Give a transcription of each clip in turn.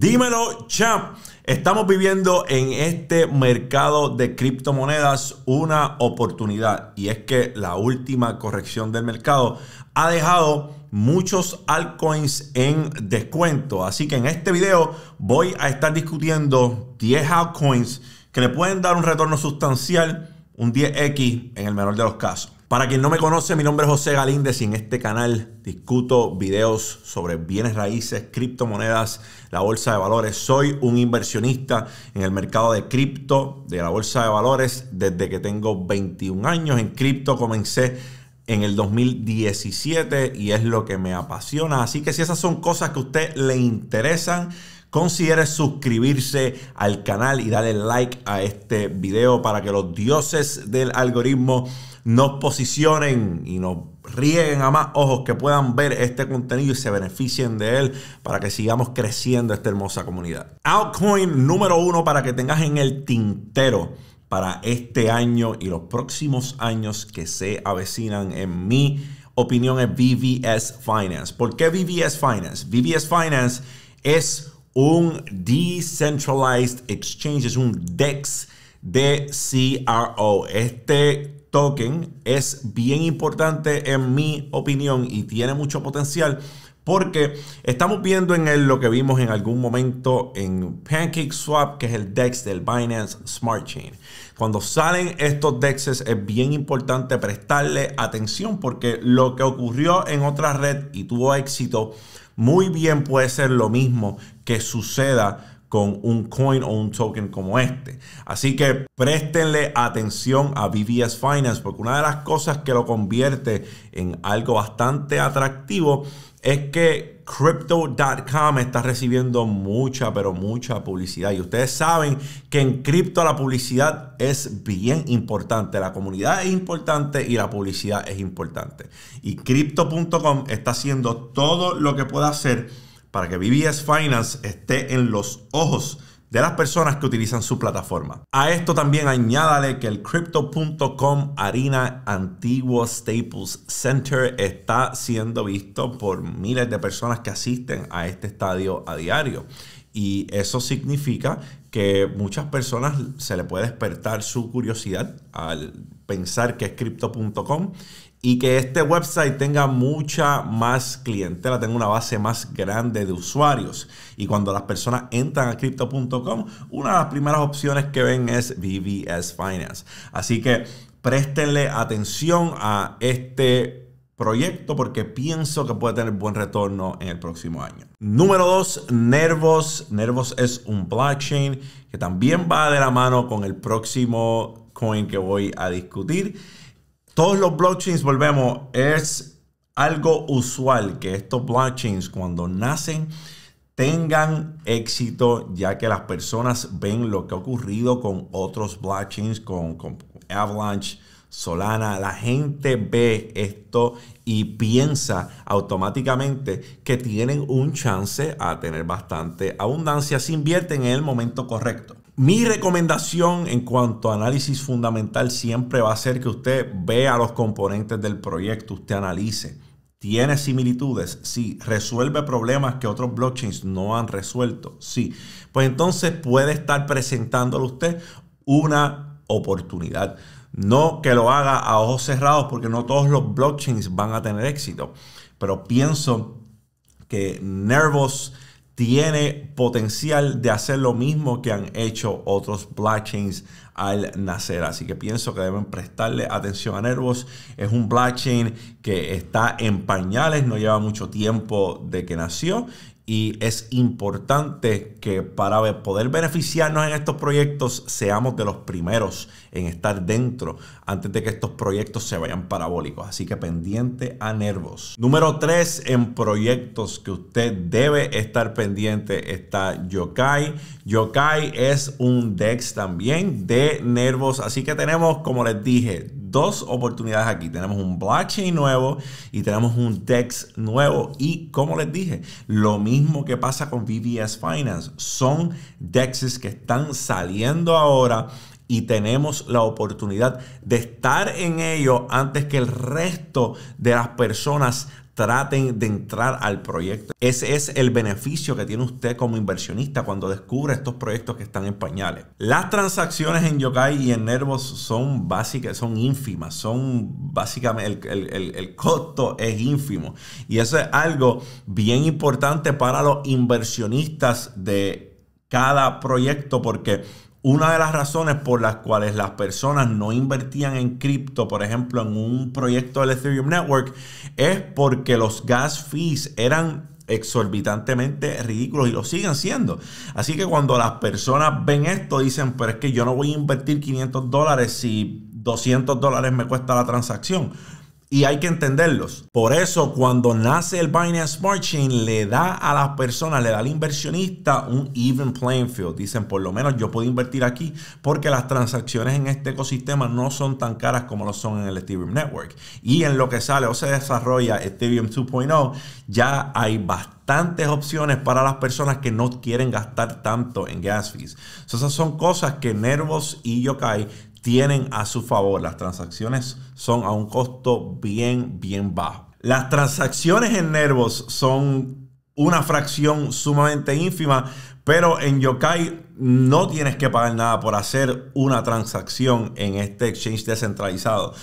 Dímelo, champ. Estamos viviendo en este mercado de criptomonedas una oportunidad y es que la última corrección del mercado ha dejado muchos altcoins en descuento. Así que en este video voy a estar discutiendo 10 altcoins que le pueden dar un retorno sustancial, un 10x en el menor de los casos. Para quien no me conoce, mi nombre es José Galíndez y en este canal discuto videos sobre bienes raíces, criptomonedas, la bolsa de valores. Soy un inversionista en el mercado de cripto, de la bolsa de valores, desde que tengo 21 años. En cripto comencé en el 2017 y es lo que me apasiona. Así que si esas son cosas que a usted le interesan, considere suscribirse al canal y darle like a este video para que los dioses del algoritmo nos posicionen y nos rieguen a más ojos que puedan ver este contenido y se beneficien de él para que sigamos creciendo esta hermosa comunidad. Outcoin número uno para que tengas en el tintero para este año y los próximos años que se avecinan en mi opinión es BBS Finance. ¿Por qué BVS Finance? BBS Finance es un Decentralized Exchange, es un DEX de CRO. Este token es bien importante en mi opinión y tiene mucho potencial porque estamos viendo en él lo que vimos en algún momento en PancakeSwap, que es el DEX del Binance Smart Chain. Cuando salen estos DEXes es bien importante prestarle atención porque lo que ocurrió en otra red y tuvo éxito, muy bien puede ser lo mismo que suceda con un coin o un token como este. Así que préstenle atención a BBS Finance porque una de las cosas que lo convierte en algo bastante atractivo es que crypto.com está recibiendo mucha, pero mucha publicidad. Y ustedes saben que en cripto la publicidad es bien importante. La comunidad es importante y la publicidad es importante. Y crypto.com está haciendo todo lo que pueda hacer para que BBS Finance esté en los ojos de las personas que utilizan su plataforma. A esto también añádale que el crypto.com Arena antiguo Staples Center está siendo visto por miles de personas que asisten a este estadio a diario. Y eso significa que muchas personas se le puede despertar su curiosidad al pensar que es crypto.com y que este website tenga mucha más clientela, tenga una base más grande de usuarios. Y cuando las personas entran a crypto.com, una de las primeras opciones que ven es BBS Finance. Así que préstenle atención a este proyecto porque pienso que puede tener buen retorno en el próximo año. Número 2, Nervos. Nervos es un blockchain que también va de la mano con el próximo coin que voy a discutir todos los blockchains, volvemos, es algo usual que estos blockchains cuando nacen tengan éxito ya que las personas ven lo que ha ocurrido con otros blockchains, con, Avalanche, Solana, la gente ve esto y piensa automáticamente que tienen un chance a tener bastante abundancia si invierten en el momento correcto. Mi recomendación en cuanto a análisis fundamental siempre va a ser que usted vea los componentes del proyecto, usted analice. ¿Tiene similitudes? Sí. ¿Resuelve problemas que otros blockchains no han resuelto? Sí. Pues entonces puede estar presentándole usted una oportunidad. No que lo haga a ojos cerrados porque no todos los blockchains van a tener éxito. Pero pienso que Nervos tiene potencial de hacer lo mismo que han hecho otros blockchains al nacer. Así que pienso que deben prestarle atención a Nervos. Es un blockchain que está en pañales, no lleva mucho tiempo de que nació y es importante que para poder beneficiarnos en estos proyectos seamos de los primeros en estar dentro antes de que estos proyectos se vayan parabólicos. Así que pendiente a nervos. Número 3 en proyectos que usted debe estar pendiente está Yokai. Yokai es un DEX también de nervos. Así que tenemos, como les dije, dos oportunidades aquí. Tenemos un blockchain nuevo y tenemos un DEX nuevo. Y como les dije, lo mismo que pasa con VBS Finance. Son DEXs que están saliendo ahora y tenemos la oportunidad de estar en ello antes que el resto de las personas traten de entrar al proyecto. Ese es el beneficio que tiene usted como inversionista cuando descubre estos proyectos que están en pañales. Las transacciones en Yokai y en Nervos son básicas, son ínfimas, son básicamente el, el costo es ínfimo. Y eso es algo bien importante para los inversionistas de cada proyecto porque una de las razones por las cuales las personas no invertían en cripto, por ejemplo, en un proyecto del Ethereum Network, es porque los gas fees eran exorbitantemente ridículos y lo siguen siendo. Así que cuando las personas ven esto dicen, pero es que yo no voy a invertir 500 dólares si 200 dólares me cuesta la transacción y hay que entenderlos. Por eso cuando nace el Binance Smart Chain le da a las personas, le da al inversionista un even playing field. Dicen, por lo menos yo puedo invertir aquí porque las transacciones en este ecosistema no son tan caras como lo son en el Ethereum Network. Y en lo que sale o se desarrolla Ethereum 2.0, ya hay bastantes opciones para las personas que no quieren gastar tanto en gas fees. esas son cosas que Nervos y Yokai tienen a su favor. Las transacciones son a un costo bien, bien bajo. Las transacciones en Nervos son una fracción sumamente ínfima pero en Yokai no tienes que pagar nada por hacer una transacción en este exchange descentralizado.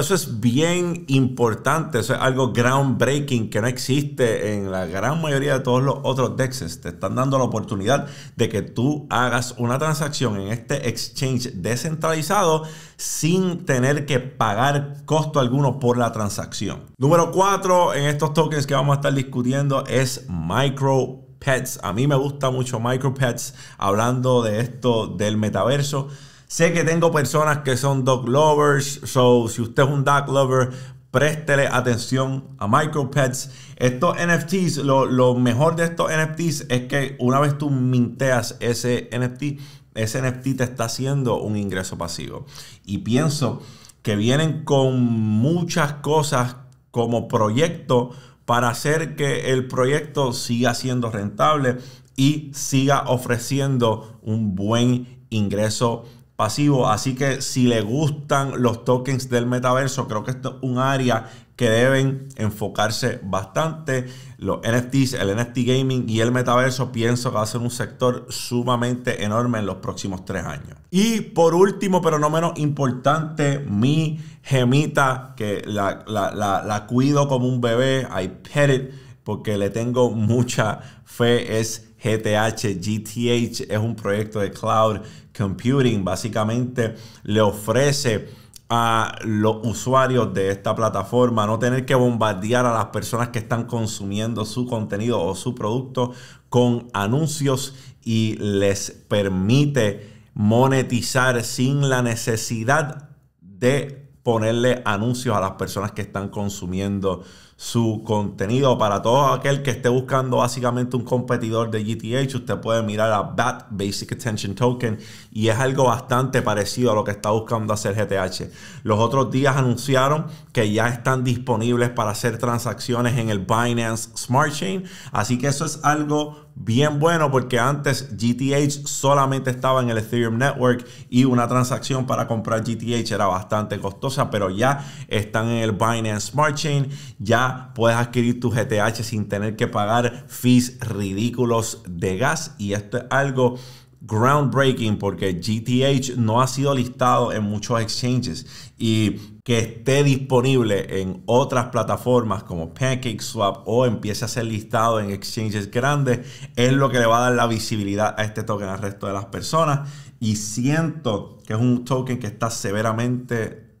eso es bien importante, eso es algo groundbreaking que no existe en la gran mayoría de todos los otros DEXs. Te están dando la oportunidad de que tú hagas una transacción en este exchange descentralizado sin tener que pagar costo alguno por la transacción. Número 4 en estos tokens que vamos a estar discutiendo es Micro Pets. A mí me gusta mucho Micropets hablando de esto del metaverso. Sé que tengo personas que son dog lovers, so si usted es un dog lover, préstele atención a micropets. Estos NFTs, lo, lo, mejor de estos NFTs es que una vez tú minteas ese NFT, ese NFT te está haciendo un ingreso pasivo. Y pienso que vienen con muchas cosas como proyecto para hacer que el proyecto siga siendo rentable y siga ofreciendo un buen ingreso pasivo. Así que si le gustan los tokens del metaverso, creo que esto es un área que deben enfocarse bastante. Los NFTs, el NFT gaming y el metaverso pienso que va a ser un sector sumamente enorme en los próximos tres años. Y por último, pero no menos importante, mi gemita, que la, cuido como un bebé, I pet it, porque le tengo mucha fe, es GTH, GTH, es un proyecto de cloud computing, básicamente le ofrece a los usuarios de esta plataforma, no tener que bombardear a las personas que están consumiendo su contenido o su producto con anuncios y les permite monetizar sin la necesidad de ponerle anuncios a las personas que están consumiendo su contenido. Para todo aquel que esté buscando básicamente un competidor de GTH, usted puede mirar a BAT, Basic Attention Token, y es algo bastante parecido a lo que está buscando hacer GTH. Los otros días anunciaron que ya están disponibles para hacer transacciones en el Binance Smart Chain, así que eso es algo bien bueno porque antes GTH solamente estaba en el Ethereum Network y una transacción para comprar GTH era bastante costosa, pero ya están en el Binance Smart Chain, ya puedes adquirir tu GTH sin tener que pagar fees ridículos de gas y esto es algo groundbreaking porque GTH no ha sido listado en muchos exchanges y que esté disponible en otras plataformas como PancakeSwap o empiece a ser listado en exchanges grandes es lo que le va a dar la visibilidad a este token al resto de las personas y siento que es un token que está severamente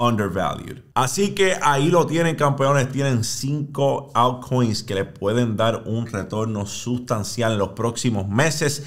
undervalued. Así que ahí lo tienen, campeones. Tienen 5 altcoins que le pueden dar un retorno sustancial en los próximos meses.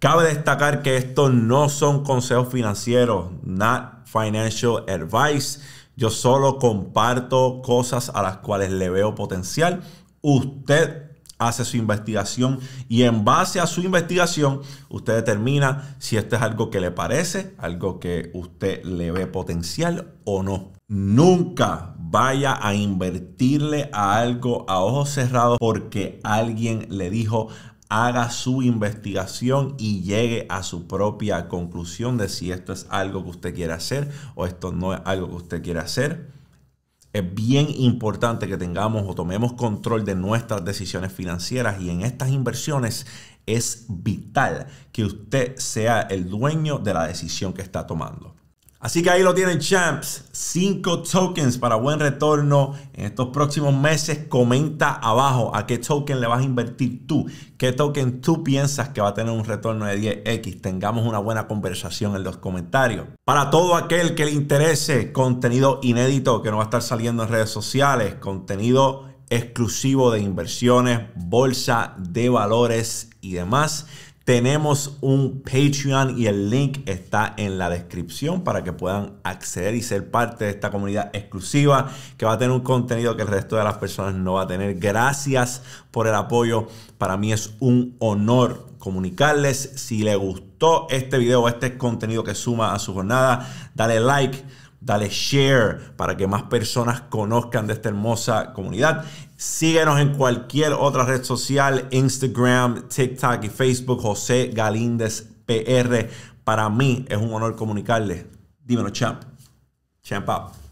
Cabe destacar que estos no son consejos financieros, not financial advice. Yo solo comparto cosas a las cuales le veo potencial. Usted hace su investigación y en base a su investigación usted determina si esto es algo que le parece, algo que usted le ve potencial o no. Nunca vaya a invertirle a algo a ojos cerrados porque alguien le dijo haga su investigación y llegue a su propia conclusión de si esto es algo que usted quiere hacer o esto no es algo que usted quiere hacer. Es bien importante que tengamos o tomemos control de nuestras decisiones financieras y en estas inversiones es vital que usted sea el dueño de la decisión que está tomando. Así que ahí lo tienen, champs. 5 tokens para buen retorno en estos próximos meses. Comenta abajo a qué token le vas a invertir tú. ¿Qué token tú piensas que va a tener un retorno de 10x? Tengamos una buena conversación en los comentarios. Para todo aquel que le interese contenido inédito que no va a estar saliendo en redes sociales, contenido exclusivo de inversiones, bolsa de valores y demás. Tenemos un Patreon y el link está en la descripción para que puedan acceder y ser parte de esta comunidad exclusiva que va a tener un contenido que el resto de las personas no va a tener. Gracias por el apoyo. Para mí es un honor comunicarles. Si les gustó este video o este contenido que suma a su jornada, dale like dale share para que más personas conozcan de esta hermosa comunidad Síguenos en cualquier otra red social, Instagram, TikTok y Facebook, José Galíndez PR. Para mí es un honor comunicarle. Dímelo, champ. Champ out.